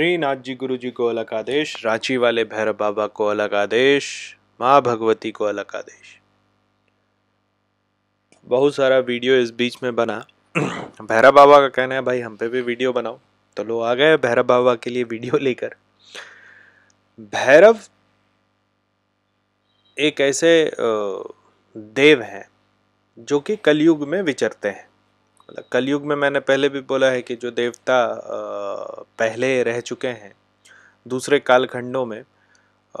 श्रीनाथ जी गुरु जी को अलग आदेश रांची वाले भैरव बाबा को अलग आदेश माँ भगवती को अलग आदेश बहुत सारा वीडियो इस बीच में बना भैरव बाबा का कहना है भाई हम पे भी वीडियो बनाओ तो लोग आ गए भैरव बाबा के लिए वीडियो लेकर भैरव एक ऐसे देव हैं जो कि कलयुग में विचरते हैं मतलब कलयुग में मैंने पहले भी बोला है कि जो देवता पहले रह चुके हैं दूसरे कालखंडों में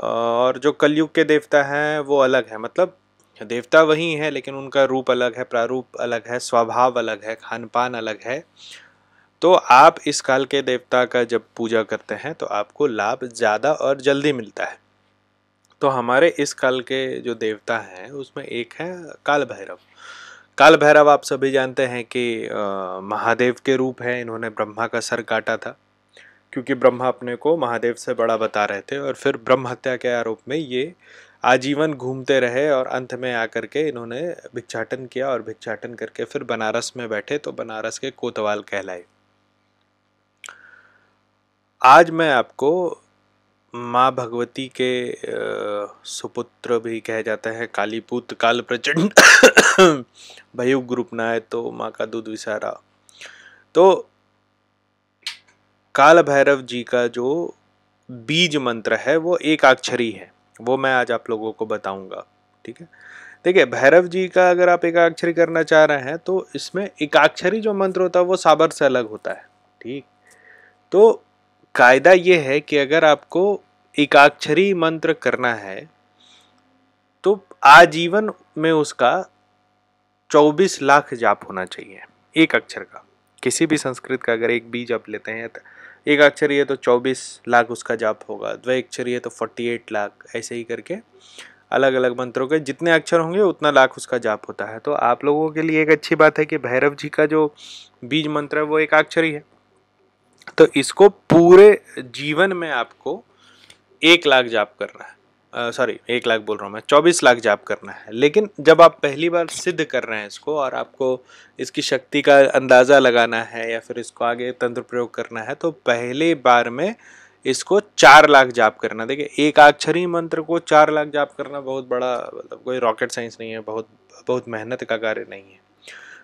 और जो कलयुग के देवता हैं वो अलग हैं मतलब देवता वही हैं लेकिन उनका रूप अलग है प्रारूप अलग है स्वभाव अलग है खान पान अलग है तो आप इस काल के देवता का जब पूजा करते हैं तो आपको लाभ ज़्यादा और जल्दी मिलता है तो हमारे इस काल के जो देवता हैं उसमें एक है काल भैरव काल भैरव आप सभी जानते हैं कि महादेव के रूप है इन्होंने ब्रह्मा का सर काटा था क्योंकि ब्रह्मा अपने को महादेव से बड़ा बता रहे थे और फिर ब्रह्म हत्या के आरोप में ये आजीवन घूमते रहे और अंत में आकर के इन्होंने भिक्षाटन किया और भिक्षाटन करके फिर बनारस में बैठे तो बनारस के कोतवाल कहलाए आज मैं आपको माँ भगवती के सुपुत्र भी कहे जाते हैं कालीपूत काल प्रचंड भयुग ग्रुप ना है तो माँ का दूध विसारा तो काल भैरव जी का जो बीज मंत्र है वो एक अक्षरी है वो मैं आज आप लोगों को बताऊंगा ठीक है देखिए भैरव जी का अगर आप एकाक्षरी करना चाह रहे हैं तो इसमें एकाक्षरी जो मंत्र होता है वो साबर से अलग होता है ठीक तो कायदा ये है कि अगर आपको एकाक्षरी मंत्र करना है तो आजीवन में उसका चौबीस लाख जाप होना चाहिए एक अक्षर का किसी भी संस्कृत का अगर एक बीज आप लेते हैं तो एक अक्षर ये तो चौबीस लाख उसका जाप होगा द्वै अक्षर ये तो फोर्टी एट लाख ऐसे ही करके अलग अलग मंत्रों के जितने अक्षर होंगे उतना लाख उसका जाप होता है तो आप लोगों के लिए एक अच्छी बात है कि भैरव जी का जो बीज मंत्र है वो एक अक्षर ही है तो इसको पूरे जीवन में आपको एक लाख जाप करना है सॉरी एक लाख बोल रहा हूँ मैं चौबीस लाख जाप करना है लेकिन जब आप पहली बार सिद्ध कर रहे हैं इसको और आपको इसकी शक्ति का अंदाज़ा लगाना है या फिर इसको आगे तंत्र प्रयोग करना है तो पहले बार में इसको चार लाख जाप करना देखिए एक आक्षरी मंत्र को चार लाख जाप करना बहुत बड़ा मतलब कोई रॉकेट साइंस नहीं है बहुत बहुत मेहनत का कार्य नहीं है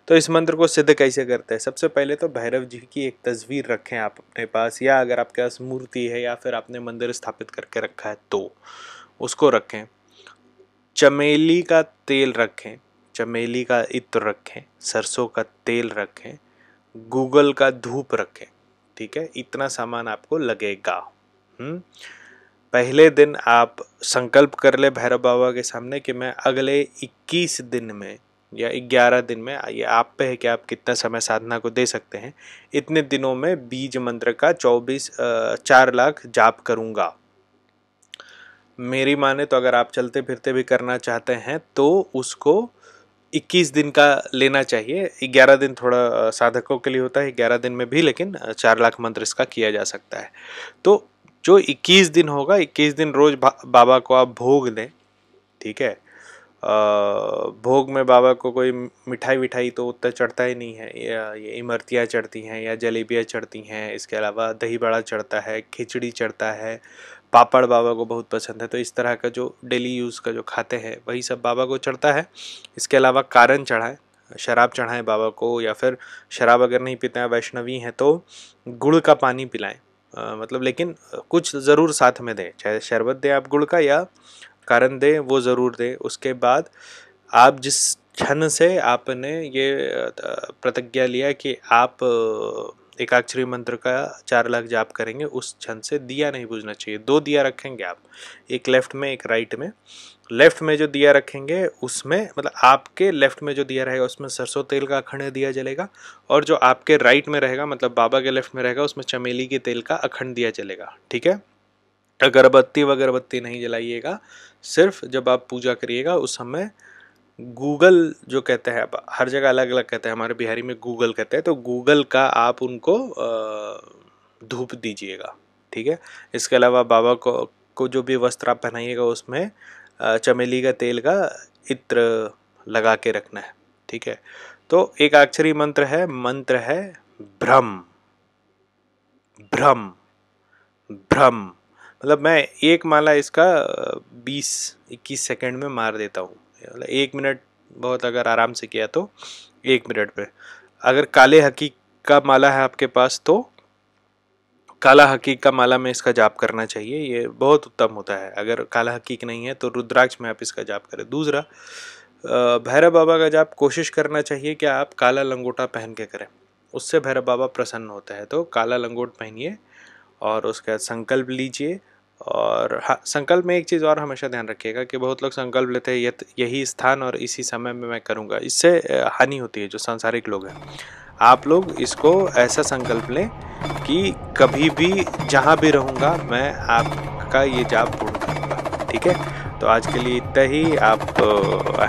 तो इस मंत्र को सिद्ध कैसे करते हैं सबसे पहले तो भैरव जी की एक तस्वीर रखें आप अपने पास या अगर आपके पास मूर्ति है या फिर आपने मंदिर स्थापित करके रखा है तो उसको रखें चमेली का तेल रखें चमेली का इत्र रखें सरसों का तेल रखें गूगल का धूप रखें ठीक है इतना सामान आपको लगेगा हुँ? हम्म? पहले दिन आप संकल्प कर ले भैरव बाबा के सामने कि मैं अगले 21 दिन में या 11 दिन में ये आप पे है कि आप कितना समय साधना को दे सकते हैं इतने दिनों में बीज मंत्र का 24 चार लाख जाप करूँगा मेरी माने तो अगर आप चलते फिरते भी करना चाहते हैं तो उसको 21 दिन का लेना चाहिए 11 दिन थोड़ा साधकों के लिए होता है 11 दिन में भी लेकिन चार लाख मंत्र इसका किया जा सकता है तो जो 21 दिन होगा 21 दिन रोज़ बा, बाबा को आप भोग दें ठीक है भोग में बाबा को कोई मिठाई विठाई तो उतना चढ़ता ही नहीं है या ये इमरतियाँ चढ़ती हैं या जलेबियाँ चढ़ती हैं इसके अलावा दही बड़ा चढ़ता है खिचड़ी चढ़ता है पापड़ बाबा को बहुत पसंद है तो इस तरह का जो डेली यूज़ का जो खाते हैं वही सब बाबा को चढ़ता है इसके अलावा कारण चढ़ाएँ शराब चढ़ाएं बाबा को या फिर शराब अगर नहीं पीते हैं वैष्णवी हैं तो गुड़ का पानी पिलाएं मतलब लेकिन कुछ ज़रूर साथ में दें चाहे शरबत दें आप गुड़ का या कारण दें वो ज़रूर दें उसके बाद आप जिस क्षण से आपने ये प्रतिज्ञा लिया कि आप एकाक्षरी मंत्र का चार लाख जाप करेंगे उस छंद से दिया नहीं बुझना चाहिए दो दिया रखेंगे आप एक लेफ्ट में एक राइट में लेफ्ट में जो दिया रखेंगे उसमें मतलब आपके लेफ्ट में जो दिया रहेगा उसमें सरसों तेल का अखंड दिया जलेगा और जो आपके राइट में रहेगा मतलब बाबा के लेफ्ट में रहेगा उसमें चमेली के तेल का अखंड दिया जलेगा ठीक है अगरबत्ती वगरबत्ती नहीं जलाइएगा सिर्फ जब आप पूजा करिएगा उस समय गूगल जो कहते हैं हर जगह अलग अलग कहते हैं हमारे बिहारी में गूगल कहते हैं तो गूगल का आप उनको धूप दीजिएगा ठीक है इसके अलावा बाबा को को जो भी वस्त्र आप पहनाइएगा उसमें चमेली का तेल का इत्र लगा के रखना है ठीक है तो एक अक्षरी मंत्र है मंत्र है भ्रम भ्रम भ्रम मतलब मैं एक माला इसका बीस इक्कीस सेकंड में मार देता हूँ मतलब एक मिनट बहुत अगर आराम से किया तो एक मिनट पे अगर काले हकीक का माला है आपके पास तो काला हकीक का माला में इसका जाप करना चाहिए ये बहुत उत्तम होता है अगर काला हकीक नहीं है तो रुद्राक्ष में आप इसका जाप करें दूसरा भैरव बाबा का जाप कोशिश करना चाहिए कि आप काला लंगोटा पहन के करें उससे भैरव बाबा प्रसन्न होता है तो काला लंगोट पहनिए और उसका संकल्प लीजिए और हाँ संकल्प में एक चीज़ और हमेशा ध्यान रखिएगा कि बहुत लोग संकल्प लेते हैं यही स्थान और इसी समय में मैं करूँगा इससे हानि होती है जो सांसारिक लोग हैं आप लोग इसको ऐसा संकल्प लें कि कभी भी जहाँ भी रहूँगा मैं आपका ये जाप पूर्ण करूँगा ठीक है तो आज के लिए इतना ही आप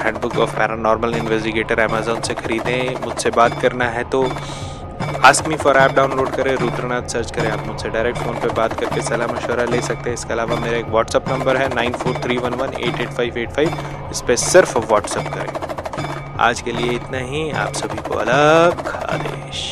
handbook of paranormal investigator Amazon से ख़रीदें मुझसे बात करना है तो आस्मी फॉर ऐप डाउनलोड करें रुद्रनाथ सर्च करें आप मुझसे डायरेक्ट फ़ोन पे बात करके सलाह मशवरा ले सकते हैं इसके अलावा मेरा एक व्हाट्सअप नंबर है nine four three one one eight eight five eight five इस पर सिर्फ व्हाट्सअप करें आज के लिए इतना ही आप सभी को अलग आदेश